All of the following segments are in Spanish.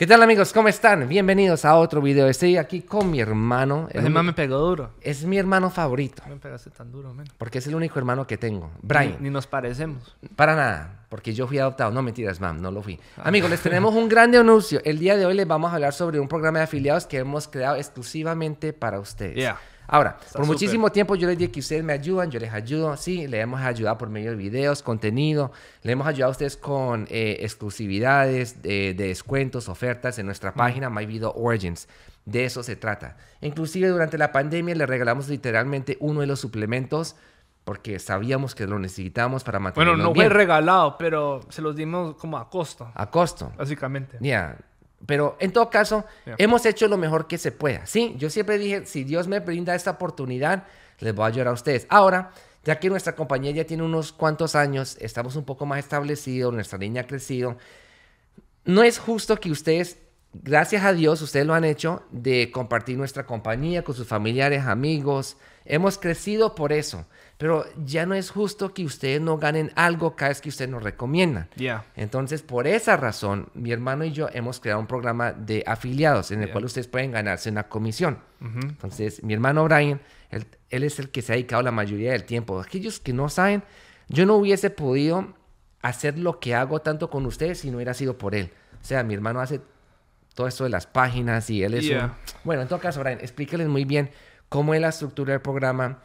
¿Qué tal amigos? ¿Cómo están? Bienvenidos a otro video. Estoy aquí con mi hermano. El hermano me pegó duro. Es mi hermano favorito. No me pegaste tan duro, man. Porque es el único hermano que tengo. Brian. Ni, nos parecemos. Para nada, porque yo fui adoptado. No mentiras, mam, no lo fui. Ah. Amigos, les tenemos un grande anuncio. El día de hoy les vamos a hablar sobre un programa de afiliados que hemos creado exclusivamente para ustedes. Yeah. Ahora, por muchísimo tiempo yo les dije que ustedes me ayudan, yo les ayudo, sí, le hemos ayudado por medio de videos, contenido, Le hemos ayudado a ustedes con eh, exclusividades de, descuentos, ofertas en nuestra mm. página My Video Origins. De eso se trata. Inclusive durante la pandemia le regalamos literalmente uno de los suplementos porque sabíamos que lo necesitábamos para mantenerlo Bueno, no fue regalado, pero se los dimos como a costo. A costo. Básicamente. Ya, pero en todo caso, hemos hecho lo mejor que se pueda. Sí, yo siempre dije, si Dios me brinda esta oportunidad, les voy a ayudar a ustedes. Ahora, ya que nuestra compañía ya tiene unos cuantos años, estamos un poco más establecidos, nuestra línea ha crecido, no es justo que ustedes Gracias a Dios, ustedes lo han hecho de compartir nuestra compañía con sus familiares, amigos. Hemos crecido por eso, pero ya no es justo que ustedes no ganen algo cada vez que ustedes nos recomiendan. Entonces, por esa razón, mi hermano y yo hemos creado un programa de afiliados en el cual ustedes pueden ganarse una comisión. Entonces, mi hermano Brian, él es el que se ha dedicado la mayoría del tiempo. Aquellos que no saben, yo no hubiese podido hacer lo que hago tanto con ustedes si no hubiera sido por él. O sea, mi hermano hace todo esto de las páginas y él es Bueno, en todo caso, Brian, explícales muy bien cómo es la estructura del programa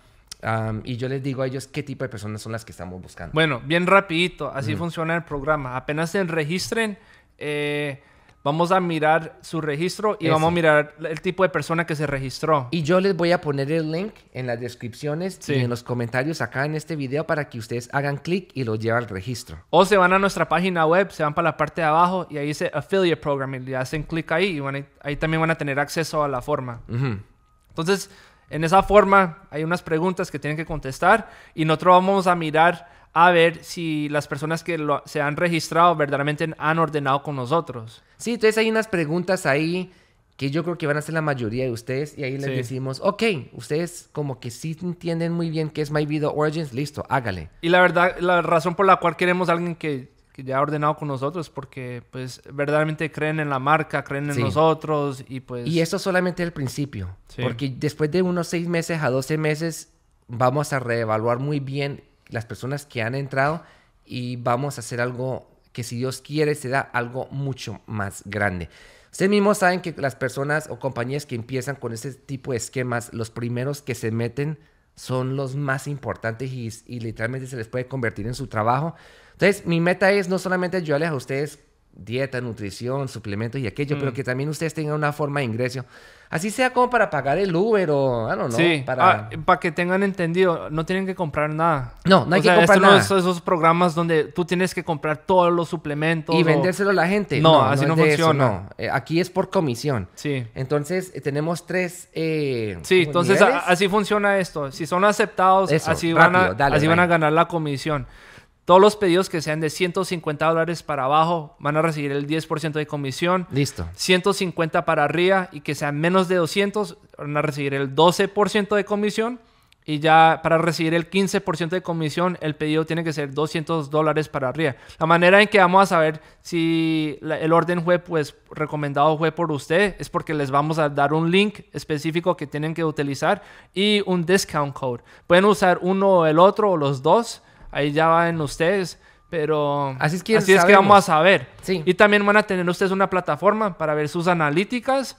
y yo les digo a ellos qué tipo de personas son las que estamos buscando. Bueno, bien rapidito, así funciona el programa. Apenas se registren, eh, Vamos a mirar su registro y vamos a mirar el tipo de persona que se registró. Y yo les voy a poner el link en las descripciones y en los comentarios acá en este video para que ustedes hagan clic y lo lleven al registro. O se van a nuestra página web, se van para la parte de abajo y ahí dice Affiliate Program y le hacen clic ahí y ahí también van a tener acceso a la forma. Entonces, en esa forma hay unas preguntas que tienen que contestar y nosotros vamos a mirar a ver si las personas que se han registrado verdaderamente han ordenado con nosotros. Sí, entonces hay unas preguntas ahí que yo creo que van a ser la mayoría de ustedes y ahí les decimos, ok, ustedes como que sí entienden muy bien qué es My Video Origins, listo, hágale. Y la verdad, la razón por la cual queremos a alguien que, ya ha ordenado con nosotros, porque pues verdaderamente creen en la marca, creen en nosotros y pues... Y eso solamente es el principio, porque después de unos seis meses a doce meses vamos a reevaluar muy bien las personas que han entrado y vamos a hacer algo que si Dios quiere será algo mucho más grande. Ustedes mismos saben que las personas o compañías que empiezan con ese tipo de esquemas, los primeros que se meten son los más importantes y, y literalmente se les puede convertir en su trabajo. Entonces, mi meta es no solamente ayudarles a ustedes dieta, nutrición, suplementos y aquello, pero mm. que también ustedes tengan una forma de ingreso. Así sea como para pagar el Uber o, I don't sí. para... Ah, para que tengan entendido, no tienen que comprar nada. No, no hay que comprar nada. No esos programas donde tú tienes que comprar todos los suplementos. Y vendérselo a la gente. No, así no, funciona. Eh, aquí es por comisión. Sí. Entonces, eh, tenemos tres... Eh, sí, entonces así funciona esto. Si son aceptados, así, van a, van a ganar la comisión. Todos los pedidos que sean de 150 dólares para abajo van a recibir el 10% de comisión. Listo. 150 para arriba y que sean menos de 200 van a recibir el 12% de comisión. Y ya para recibir el 15% de comisión, el pedido tiene que ser 200 dólares para arriba. La manera en que vamos a saber si el orden fue pues, recomendado fue por usted es porque les vamos a dar un link específico que tienen que utilizar y un discount code. Pueden usar uno o el otro o los dos Ahí ya van ustedes. Pero así es que, vamos a saber. Y también van a tener ustedes una plataforma para ver sus analíticas,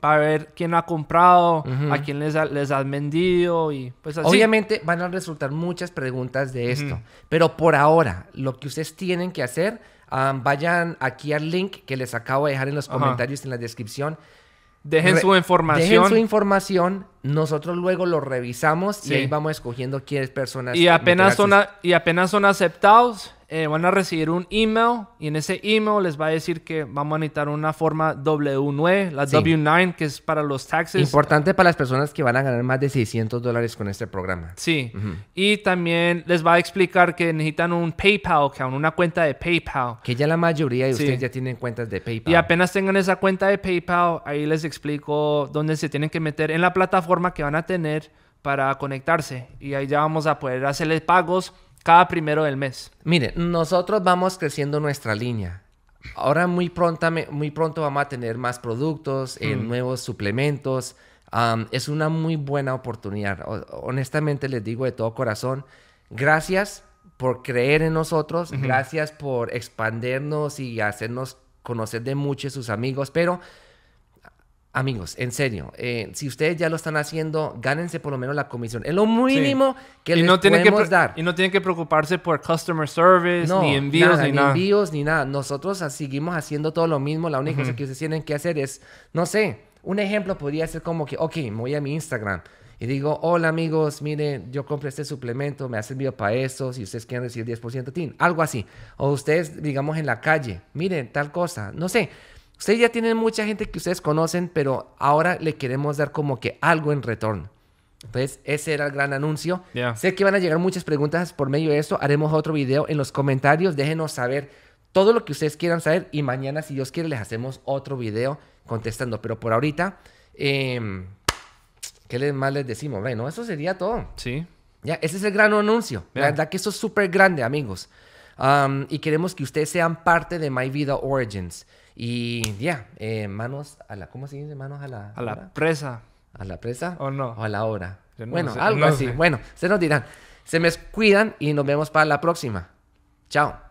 para ver quién ha comprado, a quién les, ha, han vendido y pues así. Obviamente van a resultar muchas preguntas de esto, pero por ahora lo que ustedes tienen que hacer, ah, vayan aquí al link que les acabo de dejar en los comentarios, en la descripción Dejen su información. Dejen su información. Nosotros luego lo revisamos y ahí vamos escogiendo quiénes personas. Y apenas, son y apenas son aceptados, eh, van a recibir un email y en ese email les va a decir que vamos a necesitar una forma W9, la W9 que es para los taxes. Importante para las personas que van a ganar más de 600 dólares con este programa. Sí. Y también les va a explicar que necesitan un PayPal account, una cuenta de PayPal. Que ya la mayoría de ustedes ya tienen cuentas de PayPal. Y apenas tengan esa cuenta de PayPal, ahí les explico dónde se tienen que meter en la plataforma que van a tener para conectarse y ahí ya vamos a poder hacerles pagos cada primero del mes. Mire, nosotros vamos creciendo nuestra línea. Ahora muy pronto, muy pronto vamos a tener más productos, eh, mm. nuevos suplementos. es una muy buena oportunidad. honestamente les digo de todo corazón, gracias por creer en nosotros, gracias por expandernos y hacernos conocer de muchos sus amigos, pero Amigos, en serio, eh, si ustedes ya lo están haciendo, gánense por lo menos la comisión. Es lo mínimo que les podemos dar. Y no tienen que preocuparse por customer service, ni envíos, nada, ni, ni nada. envíos, ni nada. Nosotros seguimos haciendo todo lo mismo. La única cosa que ustedes tienen que hacer es, no sé, un ejemplo podría ser como que, ok, me voy a mi Instagram y digo, hola amigos, miren, yo compré este suplemento, me ha servido para eso. si ustedes quieren recibir 10% TIN, algo así. O ustedes, digamos, en la calle, miren, tal cosa, no sé Ustedes ya tienen mucha gente que ustedes conocen, pero ahora le queremos dar como que algo en retorno. Entonces, ese era el gran anuncio. Sé que van a llegar muchas preguntas por medio de eso. Haremos otro video en los comentarios. Déjenos saber todo lo que ustedes quieran saber y mañana, si Dios quiere, les hacemos otro video contestando. Pero por ahorita, em, ¿qué más les decimos? Bueno, eso sería todo. Sí. Ya, ese es el gran anuncio. La verdad que eso es súper grande, amigos. y queremos que ustedes sean parte de My Vida Origins. Y ya, eh, manos a la, ¿cómo se dice? Manos a la... A la presa. ¿A la presa? ¿O no? ¿O a la hora? bueno, algo así. Bueno, se nos dirán. Se me cuidan y nos vemos para la próxima. Chao.